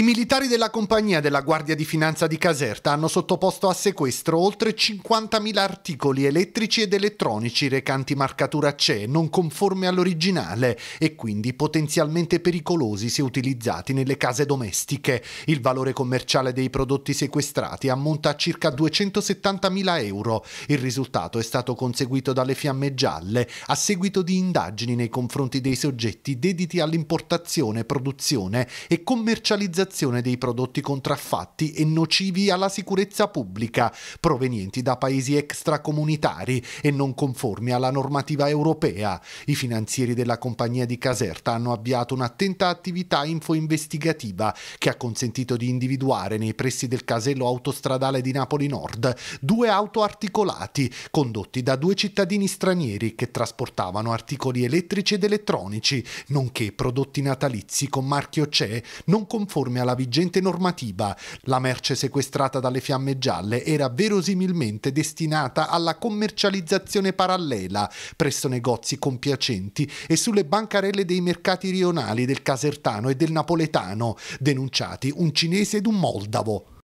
I militari della compagnia della Guardia di Finanza di Caserta hanno sottoposto a sequestro oltre 50.000 articoli elettrici ed elettronici recanti marcatura CE non conforme all'originale e quindi potenzialmente pericolosi se utilizzati nelle case domestiche. Il valore commerciale dei prodotti sequestrati ammonta a circa 270.000 euro. Il risultato è stato conseguito dalle fiamme gialle a seguito di indagini nei confronti dei soggetti dediti all'importazione, produzione e commercializzazione realizzazione dei prodotti contraffatti e nocivi alla sicurezza pubblica, provenienti da paesi extracomunitari e non conformi alla normativa europea. I finanzieri della compagnia di Caserta hanno avviato un'attenta attività info-investigativa che ha consentito di individuare nei pressi del casello autostradale di Napoli Nord due auto articolati condotti da due cittadini stranieri che trasportavano articoli elettrici ed elettronici, nonché prodotti natalizi con marchio CE non conformi conforme alla vigente normativa. La merce sequestrata dalle fiamme gialle era verosimilmente destinata alla commercializzazione parallela presso negozi compiacenti e sulle bancarelle dei mercati rionali del Casertano e del Napoletano, denunciati un cinese ed un moldavo.